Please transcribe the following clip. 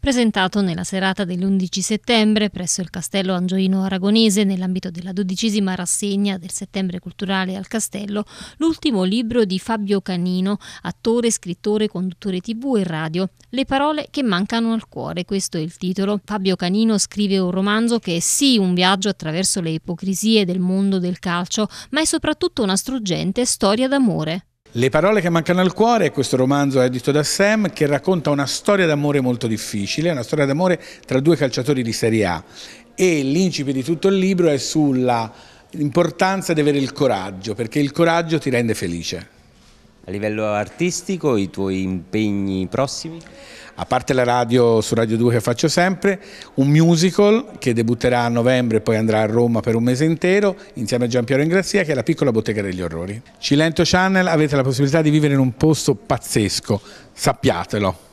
presentato nella serata dell'11 settembre presso il Castello Angioino Aragonese nell'ambito della dodicesima rassegna del settembre culturale al Castello, l'ultimo libro di Fabio Canino, attore, scrittore, conduttore tv e radio. Le parole che mancano al cuore, questo è il titolo. Fabio Canino scrive un romanzo che è sì un viaggio attraverso le ipocrisie del mondo del calcio, ma è soprattutto una struggente storia d'amore. Le parole che mancano al cuore è questo romanzo edito da Sam che racconta una storia d'amore molto difficile, una storia d'amore tra due calciatori di Serie A e l'incipit di tutto il libro è sulla importanza di avere il coraggio, perché il coraggio ti rende felice. A livello artistico i tuoi impegni prossimi? a parte la radio su Radio 2 che faccio sempre, un musical che debutterà a novembre e poi andrà a Roma per un mese intero insieme a Gian Piero Ingrassia che è la piccola bottega degli orrori. Cilento Channel avete la possibilità di vivere in un posto pazzesco, sappiatelo.